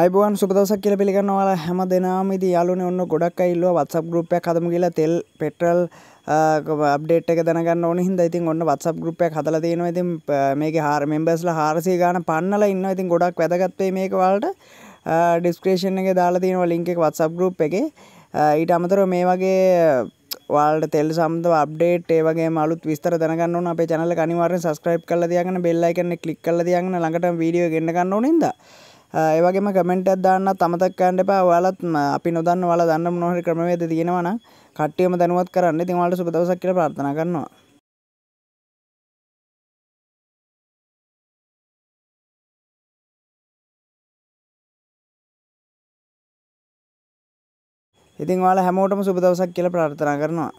අයිබුවන් සුපදවසක් කියල පිළිගන්නවාල හැම දෙනාමති යාලුන ඔන්න ගොඩක් අයිල්ල වත්සප් ගුප්ය කදම කියලා තෙල් පෙටරල් අපඩේට් එක දැනගන්න ඕන හිද ඉතින් ඔන්න වත්සප් ගුප්ය හතල තියෙනවා ඉතින් මේක හාර මෙම්බස්ල හාරසේ ගාන පන්නල ඉන්න ඉතින් ගොඩක් වැදගත්වේ මේකවලට ඩිස්ක්‍රේෂන් එක දාලා තියෙනවා ලිංක එක වත්සප් ගුප් එක ඊට අමතර මේ වගේ වාල්ට තෙල් සම්ද අප්ඩේට් ඒවගේ මලුත් විස්තර දැනගන්න අපේ චැනල අනිවාරෙන් සස්ක්‍රයිබ් කල තියගන්න බෙල්ලයිකන්න කලික් කල තියන්න ළඟට වීඩියෝ ගන්න ගන්න ඕනින්ද ඒවගේම කමෙන්ටත් දාන්න තමතක් කෑන්ඩ එපා ඔයාලත් අපි නොදන්න වල දන්න නොහරි ක්‍රමවේද තියෙනවන කට්ටියම දැනුවත් කරන්න තිවාලට සුපදවසක් කියල ප්‍රාර්ථනා කරනවා ඉතින් වාල හැමෝටම සුපදවසක් කියල ප්‍රාර්ථනා කරනවා